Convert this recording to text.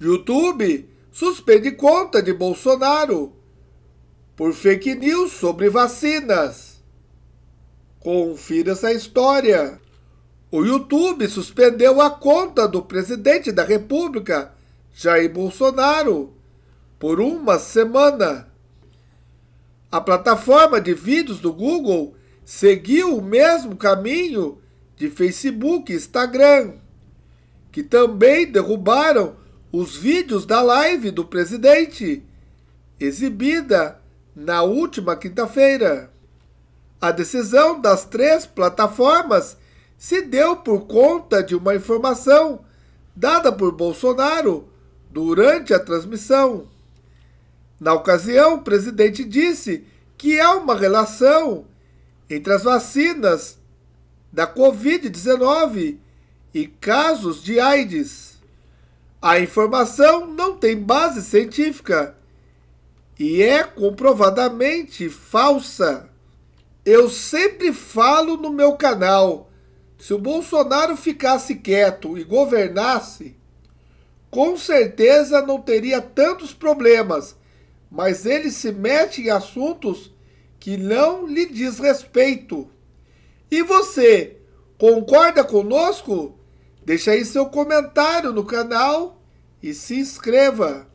YouTube suspende conta de Bolsonaro por fake news sobre vacinas. Confira essa história. O YouTube suspendeu a conta do presidente da República, Jair Bolsonaro, por uma semana. A plataforma de vídeos do Google seguiu o mesmo caminho de Facebook e Instagram, que também derrubaram os vídeos da live do presidente, exibida na última quinta-feira. A decisão das três plataformas se deu por conta de uma informação dada por Bolsonaro durante a transmissão. Na ocasião, o presidente disse que há uma relação entre as vacinas da Covid-19 e casos de AIDS. A informação não tem base científica e é comprovadamente falsa. Eu sempre falo no meu canal: se o Bolsonaro ficasse quieto e governasse, com certeza não teria tantos problemas, mas ele se mete em assuntos que não lhe diz respeito. E você, concorda conosco? Deixe aí seu comentário no canal e se inscreva.